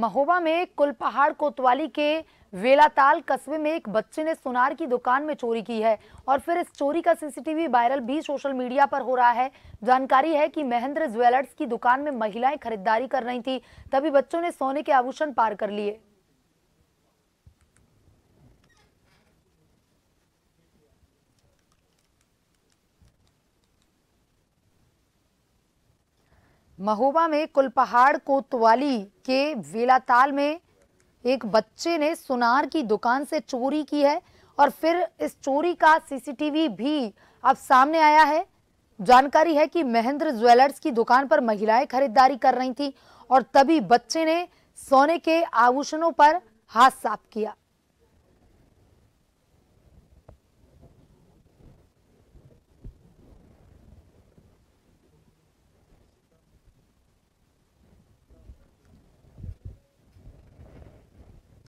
महोबा में कुलपहाड़ कोतवाली के वेलाताल कस्बे में एक बच्चे ने सुनार की दुकान में चोरी की है और फिर इस चोरी का सीसीटीवी वायरल भी सोशल मीडिया पर हो रहा है जानकारी है कि महेंद्र ज्वेलर्स की दुकान में महिलाएं खरीदारी कर रही थी तभी बच्चों ने सोने के आभूषण पार कर लिए महोबा में कुलपहाड़ कोतवाली के वेलाताल में एक बच्चे ने सुनार की दुकान से चोरी की है और फिर इस चोरी का सीसीटीवी भी अब सामने आया है जानकारी है कि महेंद्र ज्वेलर्स की दुकान पर महिलाएं खरीदारी कर रही थी और तभी बच्चे ने सोने के आभूषणों पर हाथ साफ किया